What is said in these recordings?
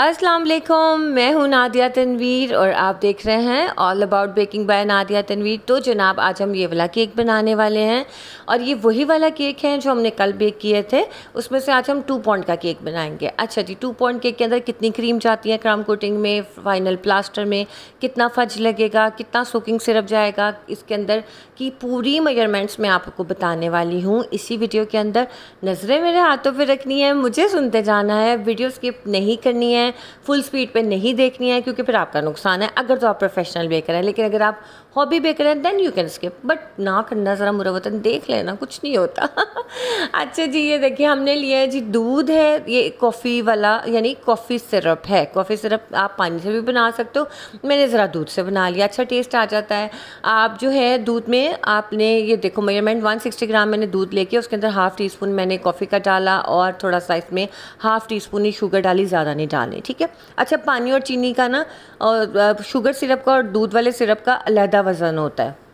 अस्सलाम वालेकुम मैं हूं नादिया तनवीर और आप देख रहे हैं all about baking by Nadia Tanvir तो जनाब आज हम ये वाला केक बनाने वाले हैं और ये वही वाला केक है जो हमने कल बेक किए थे उसमें से आज हम टू पॉइंट का केक बनाएंगे अच्छा जी टू पॉइंट केक के अंदर कितनी क्रीम जाती है क्राम कोटिंग में फाइनल प्लास्टर में कितना फज लगेगा कितना सोकिंग सिरप जाएगा इसके अंदर की पूरी मेजरमेंट्स मैं आपको बताने वाली हूँ इसी वीडियो के अंदर नज़रें मेरे हाथों पर रखनी है मुझे सुनते जाना है वीडियो स्किप नहीं करनी है फुल स्पीड पे नहीं देखनी है क्योंकि फिर आपका नुकसान है अगर तो आप प्रोफेशनल बेकर हैं लेकिन अगर आप हॉबी बेकर है then you can skip but ना करना ज़रा मुरवतन देख लेना कुछ नहीं होता अच्छा जी ये देखिए हमने लिया है जी दूध है ये कॉफ़ी वाला यानी कॉफ़ी सिरप है कॉफ़ी सिरप आप पानी से भी बना सकते हो मैंने ज़रा दूध से बना लिया अच्छा टेस्ट आ जाता है आप जो है दूध में आपने ये देखो मेजरमेंट वन सिक्सटी ग्राम मैंने दूध लेके उसके अंदर हाफ़ टी स्पून मैंने कॉफ़ी का डाला और थोड़ा सा इसमें हाफ़ टी स्पून ही शुगर डाली ज़्यादा नहीं डाली ठीक है अच्छा पानी और चीनी का ना और शुगर सिरप का और दूध वाले सिरप का अलहदा का वज़न होता है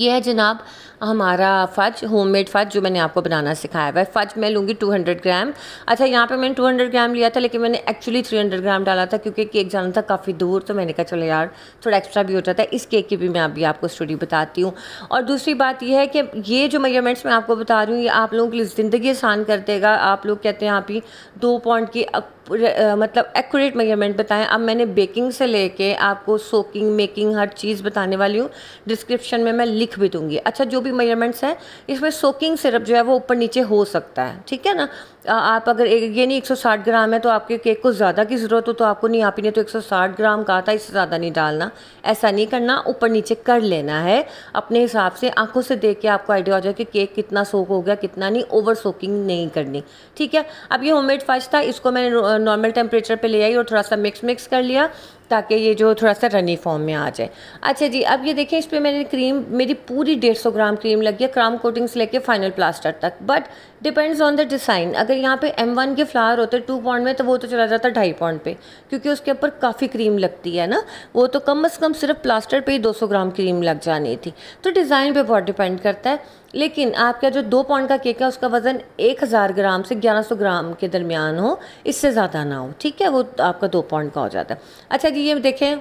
यह है जनाब हमारा फ़ज होममेड फ़ज जो मैंने आपको बनाना सिखाया हुआ है फ़ज मैं लूँगी 200 ग्राम अच्छा यहाँ पे मैंने 200 ग्राम लिया था लेकिन मैंने एक्चुअली 300 ग्राम डाला था क्योंकि केक जाना था काफ़ी दूर तो मैंने कहा चलो यार थोड़ा एक्स्ट्रा भी हो जाता है इस केक की भी मैं अभी आपको स्टोरी बताती हूँ और दूसरी बात यह है कि ये जो मेजरमेंट्स मैं आपको बता रही हूँ ये आप लोगों के लिए ज़िंदगी आसान कर देगा आप लोग कहते हैं आप ही दो पॉइंट की मतलब एक्यूरेट मेजरमेंट बताएं अब मैंने बेकिंग से लेके आपको सोकिंग मेकिंग हर चीज़ बताने वाली हूँ डिस्क्रिप्शन में मैं लिख भी दूँगी अच्छा जो भी मेजरमेंट्स हैं इसमें सोकिंग सिरप जो है वो ऊपर नीचे हो सकता है ठीक है ना आप अगर ये नहीं 160 ग्राम है तो आपके केक को ज़्यादा की ज़रूरत हो तो आपको नहीं आप ही ने तो 160 ग्राम कहा था इससे ज़्यादा नहीं डालना ऐसा नहीं करना ऊपर नीचे कर लेना है अपने हिसाब से आंखों से देख के आपको आइडिया हो जाए कि केक कितना सोक हो गया कितना नहीं ओवर सोकिंग नहीं करनी ठीक है अब ये होम मेड फज था इसको मैंने नॉर्मल टेम्परेचर पर ले आई और थोड़ा सा मिक्स मिक्स कर लिया ताकि ये जो थोड़ा सा रनी फॉर्म में आ जाए अच्छा जी अब ये देखें इस पर मैंने क्रीम मेरी पूरी डेढ़ सौ ग्राम क्रीम लगी है क्राम कोटिंग्स लेके फाइनल प्लास्टर तक but depends on the design अगर यहाँ पे एम वन के फ्लावर होते टू पॉइंट में तो वो तो चला जाता ढाई पॉइंट पे क्योंकि उसके ऊपर काफ़ी क्रीम लगती है ना वो तो कम अज़ कम सिर्फ प्लास्टर पर ही दो ग्राम क्रीम लग जानी थी तो डिज़ाइन पर बहुत डिपेंड करता है लेकिन आपका जो दो पाउंड का केक है उसका वज़न एक हज़ार ग्राम से ग्यारह सौ ग्राम के दरमियान हो इससे ज़्यादा ना हो ठीक है वो आपका दो पाउंड का हो जाता है अच्छा जी ये देखें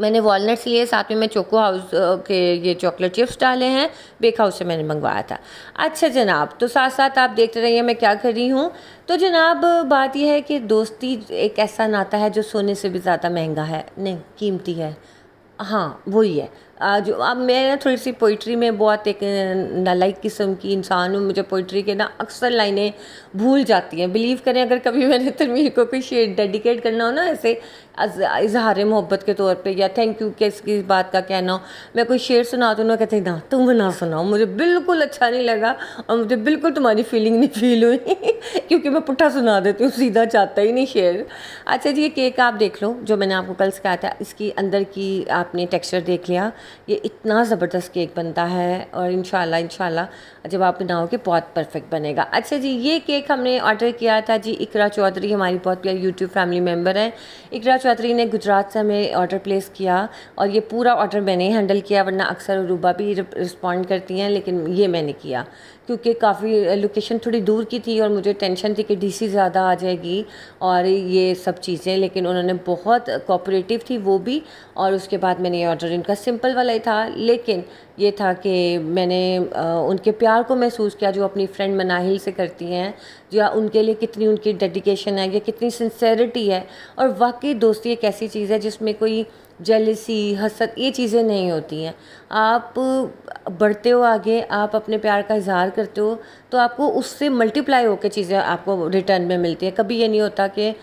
मैंने वॉलनट्स लिए साथ में मैं चोको हाउस के ये चॉकलेट चिप्स डाले हैं बेक हाउस से मैंने मंगवाया था अच्छा जनाब तो साथ साथ आप देखते रहिए मैं क्या कर रही हूँ तो जनाब बात यह है कि दोस्ती एक ऐसा नाता है जो सोने से भी ज़्यादा महंगा है नहीं कीमती है हाँ वही है जो अब मैं ना थोड़ी सी पोइट्री में बहुत एक नालायक किस्म की इंसान हूँ मुझे पोइट्री के ना अक्सर लाइनें भूल जाती हैं बिलीव करें अगर कभी मैंने तरमीर को कोई शेर डेडिकेट करना हो ना ऐसे इजहार मोहब्बत के तौर पे या थैंक यू किस किस बात का कहना हो मैं कोई शेर सुना तो ना कहते ना तुम ना सुनाओ मुझे बिल्कुल अच्छा नहीं लगा और मुझे बिल्कुल तुम्हारी फीलिंग नहीं फील हुई क्योंकि मैं पुट्ठा सुना देती हूँ सीधा चाहता ही नहीं शेर अच्छा जी ये केक आप देख लो जो मैंने आपको कल सिखाया था इसकी अंदर की आपने टेक्स्चर देख लिया ये इतना ज़बरदस्त केक बनता है और इन शह जब आप बनाओगे बहुत परफेक्ट बनेगा अच्छा जी ये केक हमने ऑर्डर किया था जी इकरा चौधरी हमारी बहुत प्यारी यूट्यूब फैमिली मेम्बर हैं इकरा चौधरी ने गुजरात से हमें ऑर्डर प्लेस किया और ये पूरा ऑर्डर मैंने हैंडल किया वरना अक्सर रूबा भी रिस्पॉन्ड करती हैं लेकिन ये मैंने किया क्योंकि काफ़ी लोकेशन थोड़ी दूर की थी और मुझे टेंशन थी कि डीसी ज़्यादा आ जाएगी और ये सब चीज़ें लेकिन उन्होंने बहुत कोऑपरेटिव थी वो भी और उसके बाद मैंने ये ऑर्डर इनका सिंपल वाला ही था लेकिन ये था कि मैंने उनके प्यार को महसूस किया जो अपनी फ्रेंड मनाहिल से करती हैं या उनके लिए कितनी उनकी डेडिकेशन है या कितनी सिंसेरिटी है और वाकई दोस्ती एक ऐसी चीज़ है जिसमें कोई जेलिसी हसद ये चीज़ें नहीं होती हैं आप बढ़ते हो आगे आप अपने प्यार का इजहार करते हो तो आपको उससे मल्टीप्लाई होकर चीज़ें आपको रिटर्न में मिलती हैं कभी ये नहीं होता कि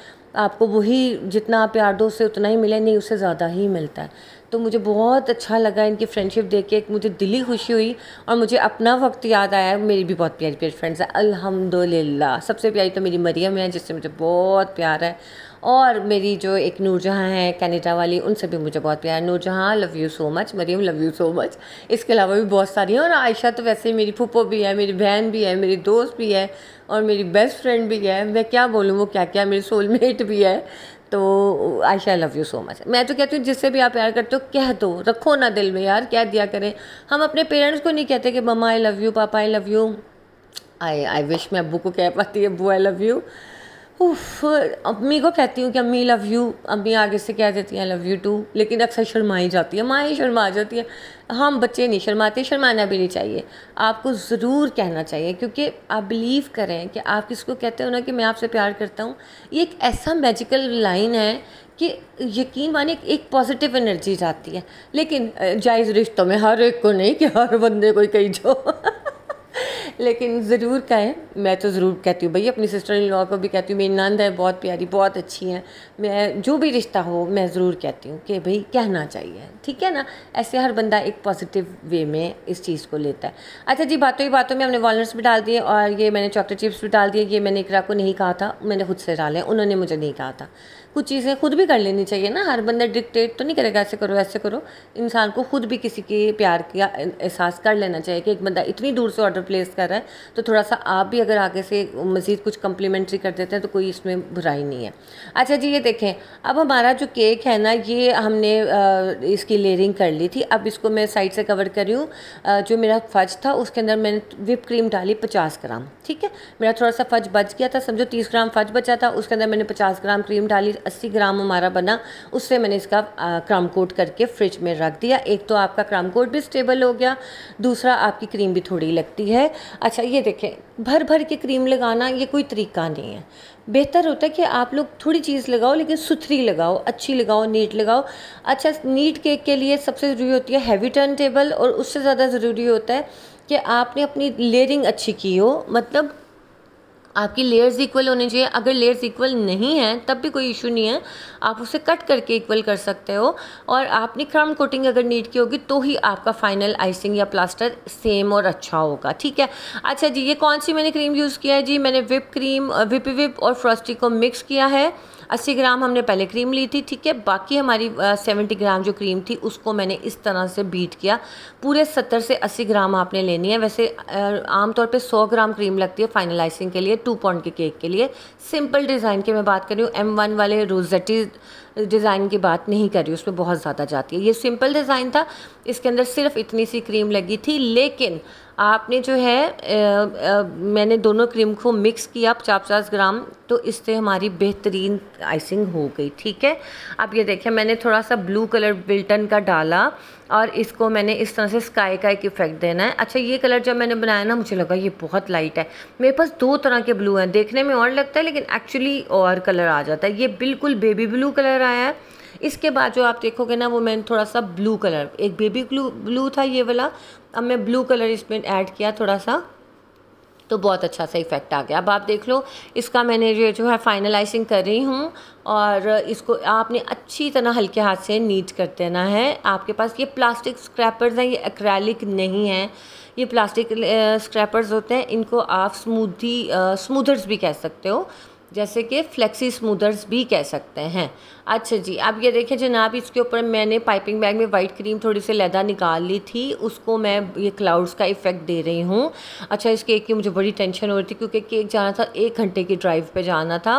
आपको वही जितना आप प्यार दो उससे उतना ही मिले नहीं उससे ज़्यादा ही मिलता है तो मुझे बहुत अच्छा लगा इनकी फ्रेंडशिप देख के मुझे दिली खुशी हुई और मुझे अपना वक्त याद आया मेरी भी बहुत प्यारी प्यारी फ्रेंड्स हैं अल्हम्दुलिल्लाह सबसे प्यारी तो मेरी मरियम है जिससे मुझे बहुत प्यार है और मेरी जो एक नूरजहाँ है कनाडा वाली उनसे भी मुझे बहुत प्यार है Noorjahan love you so much Mariam love you so much इसके अलावा भी बहुत सारी हैं और आयशा तो वैसे ही मेरी फूपो भी है मेरी बहन भी है मेरी दोस्त भी है और मेरी बेस्ट फ्रेंड भी है मैं क्या बोलूँ वो क्या क्या मेरी सोलमेट भी है तो आई शाई लव यू सो मच मैं तो कहती हूँ जिससे भी आप प्यार करते हो कह दो रखो ना दिल में यार कह दिया करें हम अपने पेरेंट्स को नहीं कहते कि मम्मा आई लव यू पापा I love you I I wish मैं अबू को कह पाती अबू आई लव यू उफ अम्मी को कहती हूँ कि अम्मी लव यू अम्मी आगे से कह देती हैं लव यू टू लेकिन अक्सर शर्माई जाती है माँ ही शर्मा जाती है हम बच्चे नहीं शर्माते शर्माना भी नहीं चाहिए आपको ज़रूर कहना चाहिए क्योंकि आप बिलीव करें कि आप किसको कहते हो ना कि मैं आपसे प्यार करता हूँ ये एक ऐसा मैजिकल लाइन है कि यकीन माने एक पॉजिटिव एनर्जी जाती है लेकिन जायज़ रिश्तों में हर एक को नहीं कि हर बंदे को कही जो लेकिन ज़रूर कहें मैं तो ज़रूर कहती हूँ भैया अपनी सिस्टर इन लॉ को भी कहती हूँ मेरी नंद है बहुत प्यारी बहुत अच्छी है मैं जो भी रिश्ता हो मैं ज़रूर कहती हूँ कि भाई कहना चाहिए ठीक है ना ऐसे हर बंदा एक पॉजिटिव वे में इस चीज़ को लेता है अच्छा जी बातों ही बातों में हमने वॉलट्स भी डाल दिए और ये मैंने चॉकलेट चिप्स भी डाल दिए ये मैंने इकरा को नहीं कहा था मैंने खुद से डाले उन्होंने मुझे नहीं कहा था कुछ चीज़ें खुद भी कर लेनी चाहिए ना हर बंदा डिक्टेट तो नहीं करेगा ऐसे करो ऐसे करो इंसान को खुद भी किसी के प्यार का एहसास कर लेना चाहिए कि एक बंदा इतनी दूर से ऑर्डर प्लेस कर रहा है तो थोड़ा सा आप भी अगर आगे से मज़ीद कुछ कम्प्लीमेंट्री कर देते हैं तो कोई इसमें बुराई नहीं है अच्छा जी ये देखें अब हमारा जो केक है ना ये हमने इसकी लेयरिंग कर ली थी अब इसको मैं साइड से कवर कर रही हूँ जो मेरा फज था उसके अंदर मैंने विप क्रीम डाली पचास ग्राम ठीक है मेरा थोड़ा सा फज बच गया था समझो तीस ग्राम फज बचा था उसके अंदर मैंने पचास ग्राम क्रीम डाली अस्सी ग्राम हमारा बना उससे मैंने इसका क्राम कोट करके फ्रिज में रख दिया एक तो आपका क्राम कोट भी स्टेबल हो गया दूसरा आपकी क्रीम भी थोड़ी लगती है अच्छा ये देखें भर भर के क्रीम लगाना ये कोई तरीका नहीं है बेहतर होता है कि आप लोग थोड़ी चीज़ लगाओ लेकिन सुथरी लगाओ अच्छी लगाओ नीट लगाओ अच्छा नीट केक के लिए सबसे ज़रूरी होती है हैवी टर्न टेबल और उससे ज़्यादा ज़रूरी होता है कि आपने अपनी लेयरिंग अच्छी की हो मतलब आपकी लेयर्स इक्वल होने चाहिए अगर लेयर्स इक्वल नहीं है तब भी कोई इशू नहीं है आप उसे कट करके इक्वल कर सकते हो और आपने क्राउन कोटिंग अगर नीड की होगी तो ही आपका फाइनल आइसिंग या प्लास्टर सेम और अच्छा होगा ठीक है अच्छा जी ये कौन सी मैंने क्रीम यूज़ किया है जी मैंने विप क्रीम विप विप और फ्रॉस्टी को मिक्स किया है अस्सी ग्राम हमने पहले क्रीम ली थी ठीक है बाकी हमारी सेवेंटी ग्राम जो क्रीम थी उसको मैंने इस तरह से बीट किया पूरे सत्तर से अस्सी ग्राम आपने लेनी है वैसे आमतौर पर सौ ग्राम क्रीम लगती है फाइनलाइजिंग के लिए टू पॉइंट के केक के लिए सिंपल डिज़ाइन की मैं बात कर रही हूँ एम वन वाले रोजेटी डिज़ाइन की बात नहीं कर रही उसमें बहुत ज़्यादा जाती है ये सिंपल डिज़ाइन था इसके अंदर सिर्फ इतनी सी क्रीम लगी थी लेकिन आपने जो है आ, आ, मैंने दोनों क्रीम को मिक्स किया पचास ग्राम तो इससे हमारी बेहतरीन आइसिंग हो गई ठीक है अब ये देखें मैंने थोड़ा सा ब्लू कलर बिल्टन का डाला और इसको मैंने इस तरह से स्काई का एक इफ़ेक्ट देना है अच्छा ये कलर जब मैंने बनाया ना मुझे लगा ये बहुत लाइट है मेरे पास दो तरह के ब्लू हैं देखने में और लगता है लेकिन एक्चुअली और कलर आ जाता है ये बिल्कुल बेबी ब्लू कलर आया है इसके बाद जो आप देखोगे ना वो मैंने थोड़ा सा ब्लू कलर एक बेबी ब्लू ब्लू था ये वाला अब मैं ब्लू कलर इसमें ऐड किया थोड़ा सा तो बहुत अच्छा सा इफ़ेक्ट आ गया अब आप देख लो इसका मैंने ये जो है फाइनलाइजिंग कर रही हूँ और इसको आपने अच्छी तरह हल्के हाथ से नीट कर देना है आपके पास ये प्लास्टिक स्क्रैपर्स हैं ये एक्रैलिक नहीं है ये प्लास्टिक स्क्रैपर्स होते हैं इनको आप स्मूदी स्मूदर्स भी कह सकते हो जैसे कि फ्लेक्सी स्मूदर्स भी कह सकते हैं अच्छा जी आप ये देखें जनाब इसके ऊपर मैंने पाइपिंग बैग में वाइट क्रीम थोड़ी सी लैदा निकाल ली थी उसको मैं ये क्लाउड्स का इफ़ेक्ट दे रही हूँ अच्छा इस केक की मुझे बड़ी टेंशन हो रही थी क्योंकि केक जाना था एक घंटे की ड्राइव पर जाना था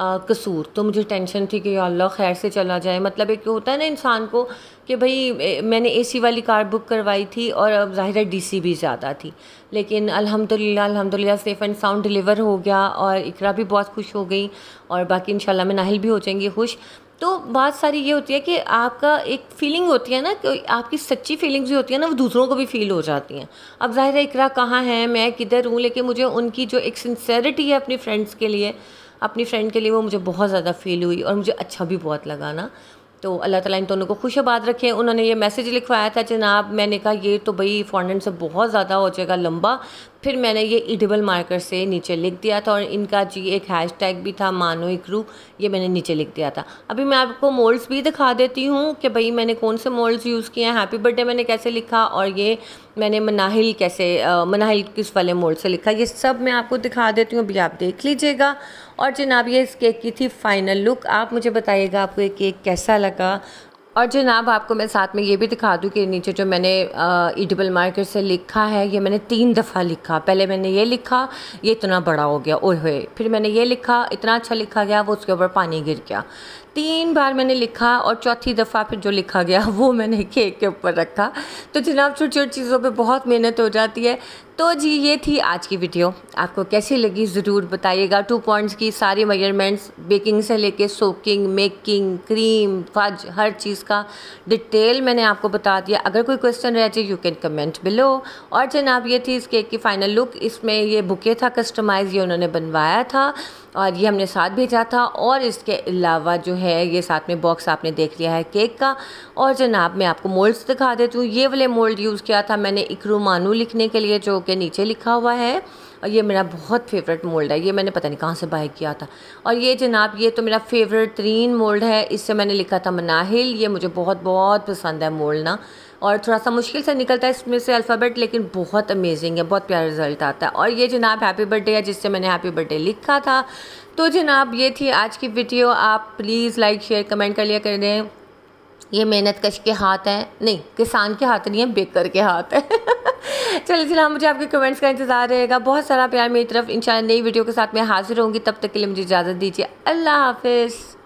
कसूर तो मुझे टेंशन थी कि अल्लाह खैर से चला जाए मतलब एक होता है ना इंसान को कि भाई मैंने एसी वाली कार बुक करवाई थी और अब ज़ाहिर डीसी भी ज़्यादा थी लेकिन अल्हम्दुलिल्लाह अल्हम्दुलिल्लाह सेफ़ एंड साउंड डिलीवर हो गया और इकरा भी बहुत खुश हो गई और बाकी इन में नाहल भी हो जाएंगी खुश तो बात सारी ये होती है कि आपका एक फीलिंग होती है ना कि आपकी सच्ची फीलिंग्स जो होती है ना वो दूसरों को भी फील हो जाती हैं अब ज़ाहिर इकरा कहाँ है मैं किधर हूँ लेकिन मुझे उनकी जो एक सिंसेरिटी है अपनी फ्रेंड्स के लिए अपनी फ्रेंड के लिए वो मुझे बहुत ज़्यादा फील हुई और मुझे अच्छा भी बहुत लगा ना तो अल्लाह ताला इन दोनों को आबाद रखे उन्होंने ये मैसेज लिखवाया था जनाब मैंने कहा ये तो भाई फॉन्डेंट से बहुत ज़्यादा हो जाएगा लंबा फिर मैंने ये इडिबल मार्कर से नीचे लिख दिया था और इनका जी एक हैश टैग भी था मानो इक्रू ये मैंने नीचे लिख दिया था अभी मैं आपको मोल्ड्स भी दिखा देती हूँ कि भाई मैंने कौन से मोल्ड्स यूज़ किए हैं हैप्पी बर्थडे मैंने कैसे लिखा और ये मैंने मनाहिल कैसे मनाहिल किस वाले मोल्ड से लिखा ये सब मैं आपको दिखा देती हूँ अभी आप देख लीजिएगा और जनाब ये इस केक की थी फाइनल लुक आप मुझे बताइएगा आपको ये केक कैसा लगा और जनाब आपको मैं साथ में ये भी दिखा दूँ कि नीचे जो मैंने ईडबल मार्कर से लिखा है ये मैंने तीन दफ़ा लिखा पहले मैंने ये लिखा ये इतना बड़ा हो गया ओहे फिर मैंने ये लिखा इतना अच्छा लिखा गया वो उसके ऊपर पानी गिर गया तीन बार मैंने लिखा और चौथी दफ़ा फिर जो लिखा गया वो मैंने केक के ऊपर रखा तो जनाब छोटी छोटी चीज़ों पे बहुत मेहनत हो जाती है तो जी ये थी आज की वीडियो आपको कैसी लगी ज़रूर बताइएगा टू पॉइंट्स की सारी मेजरमेंट्स बेकिंग से लेके सोकिंग मेकिंग क्रीम फज हर चीज़ का डिटेल मैंने आपको बता दिया अगर कोई क्वेश्चन रह जाए यू कैन कमेंट बिलो और जनाब ये थी इस केक की फ़ाइनल लुक इसमें ये बुके था कस्टमाइज़ ये उन्होंने बनवाया था और ये हमने साथ भेजा था और इसके अलावा जो है है ये साथ में बॉक्स आपने देख लिया है केक का और जनाब मैं आपको मोल्ड्स दिखा देती हूँ ये वाले मोल्ड यूज़ किया था मैंने इक्रूमानू लिखने के लिए जो कि नीचे लिखा हुआ है और ये मेरा बहुत फेवरेट मोल्ड है ये मैंने पता नहीं कहाँ से बाय किया था और ये जनाब ये तो मेरा फेवरेट तरीन मोल्ड है इससे मैंने लिखा था मनाहिल ये मुझे बहुत बहुत पसंद है मोल्ड ना और थोड़ा सा मुश्किल से निकलता है इसमें से अल्फ़ाबेट लेकिन बहुत अमेजिंग है बहुत प्यारा रिजल्ट आता है और ये जनाब हैप्पी बर्थडे है जिससे मैंने हैप्पी बर्थडे लिखा था तो जनाब ये थी आज की वीडियो आप प्लीज़ लाइक शेयर कमेंट कर लिया कर दें ये मेहनत कश के हाथ हैं नहीं किसान के हाथ नहीं है बेकर के हाथ हैं चलिए हाँ मुझे आपके कमेंट्स का इंतज़ार रहेगा बहुत सारा प्यार मेरी तरफ इंशाल्लाह नई वीडियो के साथ मैं हाजिर होंगी तब तक के लिए मुझे इजाज़त दीजिए अल्लाह हाफिज़